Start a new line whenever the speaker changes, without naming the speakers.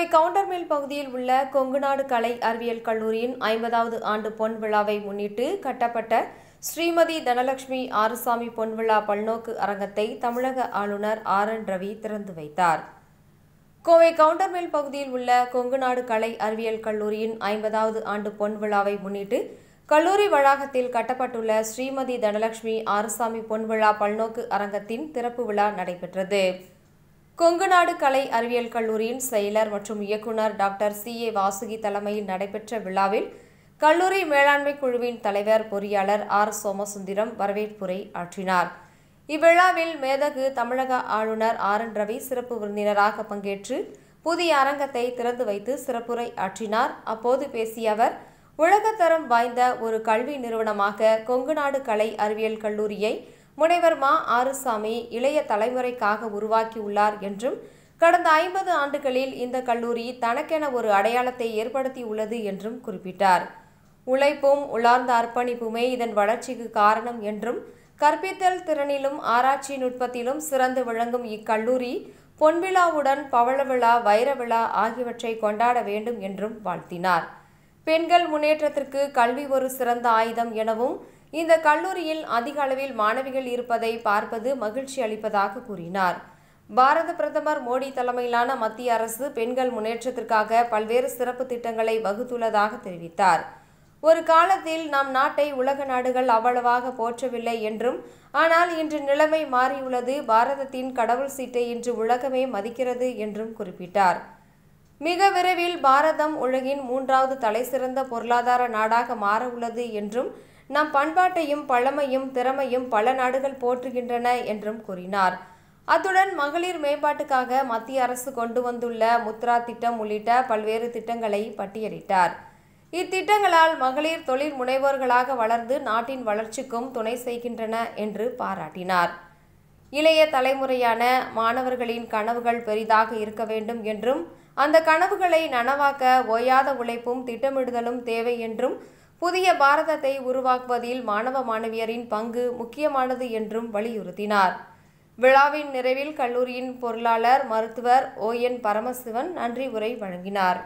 கோவை கவுண்டர்மேல் பகுதியில் உள்ள கொங்குநாடு கலை அறிவியல் கல்லூரியின் ஐம்பதாவது ஆண்டு பொன் விழாவை முன்னிட்டு கட்டப்பட்ட ஸ்ரீமதி தனலட்சுமி ஆறுசாமி பொன்விழா பல்நோக்கு அரங்கத்தை தமிழக ஆளுநர் ஆர் என் ரவி திறந்து வைத்தார் கோவை கவுண்டர்மேல் பகுதியில் உள்ள கொங்குநாடு கலை அறிவியல் கல்லூரியின் ஐம்பதாவது ஆண்டு பொன் விழாவை முன்னிட்டு கல்லூரி வளாகத்தில் கட்டப்பட்டுள்ள ஸ்ரீமதி தனலட்சுமி ஆறுசாமி பொன்விழா பல்நோக்கு அரங்கத்தின் திறப்பு விழா நடைபெற்றது கொங்குநாடு கலை அறிவியல் கல்லூரியின் செயலர் மற்றும் இயக்குனர் டாக்டர் சி ஏ வாசுகி தலைமையில் நடைபெற்ற விழாவில் கல்லூரி மேலாண்மை குழுவின் தலைவர் பொறியாளர் ஆர் சோமசுந்தரம் வரவேற்புரை ஆற்றினார் இவ்விழாவில் மேதகு தமிழக ஆளுநர் ஆர் என் ரவி சிறப்பு விருந்தினராக பங்கேற்று புதிய அரங்கத்தை திறந்து வைத்து சிறப்புரை ஆற்றினார் அப்போது பேசிய அவர் உலகத்தரம் வாய்ந்த ஒரு கல்வி நிறுவனமாக கொங்குநாடு கலை அறிவியல் கல்லூரியை முனைவர் மா ஆறுசாமி இளைய தலைமுறைக்காக உருவாக்கியுள்ளார் என்றும் கடந்த ஐம்பது ஆண்டுகளில் இந்த கல்லூரி தனக்கென ஒரு அடையாளத்தை ஏற்படுத்தியுள்ளது என்றும் குறிப்பிட்டார் உழைப்பும் உலார்ந்த அர்ப்பணிப்புமே இதன் வளர்ச்சிக்கு காரணம் என்றும் கற்பித்தல் திறனிலும் ஆராய்ச்சி நுட்பத்திலும் சிறந்து விளங்கும் இக்கல்லூரி பொன்விழாவுடன் பவளவிழா வைரவிழா ஆகியவற்றை கொண்டாட வேண்டும் என்றும் வாழ்த்தினார் பெண்கள் முன்னேற்றத்திற்கு கல்வி ஒரு சிறந்த ஆயுதம் எனவும் இந்த கல்லூரியில் அதிக அளவில் மாணவிகள் இருப்பதை பார்ப்பது மகிழ்ச்சி அளிப்பதாக கூறினார் பாரத பிரதமர் மோடி தலைமையிலான மத்திய அரசு பெண்கள் முன்னேற்றத்திற்காக பல்வேறு சிறப்பு திட்டங்களை வகுத்துள்ளதாக தெரிவித்தார் ஒரு காலத்தில் நம் நாட்டை உலக நாடுகள் அவ்வளவாக போற்றவில்லை என்றும் ஆனால் இன்று நிலைமை மாறியுள்ளது பாரதத்தின் கடவுள் சீட்டை இன்று உலகமே மதிக்கிறது என்றும் குறிப்பிட்டார் மிக விரைவில் பாரதம் உலகின் மூன்றாவது தலைசிறந்த பொருளாதார நாடாக மாறவுள்ளது என்றும் நம் பண்பாட்டையும் பழமையும் திறமையும் பல நாடுகள் போற்றுகின்றன என்றும் கூறினார் அத்துடன் மகளிர் மேம்பாட்டுக்காக மத்திய அரசு கொண்டு வந்துள்ள முத்ரா திட்டம் உள்ளிட்ட பல்வேறு திட்டங்களை பட்டியலிட்டார் இத்திட்டங்களால் மகளிர் தொழில் முனைவோர்களாக வளர்ந்து நாட்டின் வளர்ச்சிக்கும் துணை செய்கின்றன என்று பாராட்டினார் இளைய தலைமுறையான மாணவர்களின் கனவுகள் பெரிதாக இருக்க வேண்டும் என்றும் அந்த கனவுகளை நனவாக்க ஓயாத உழைப்பும் திட்டமிடுதலும் தேவை என்றும் புதிய பாரதத்தை உருவாக்குவதில் மாணவ மாணவியரின் பங்கு முக்கியமானது என்றும் வலியுறுத்தினார் விழாவின் நிறைவில் கல்லூரியின் பொருளாளர் மருத்துவர் ஓ என் பரமசிவன் நன்றி உரை வழங்கினார்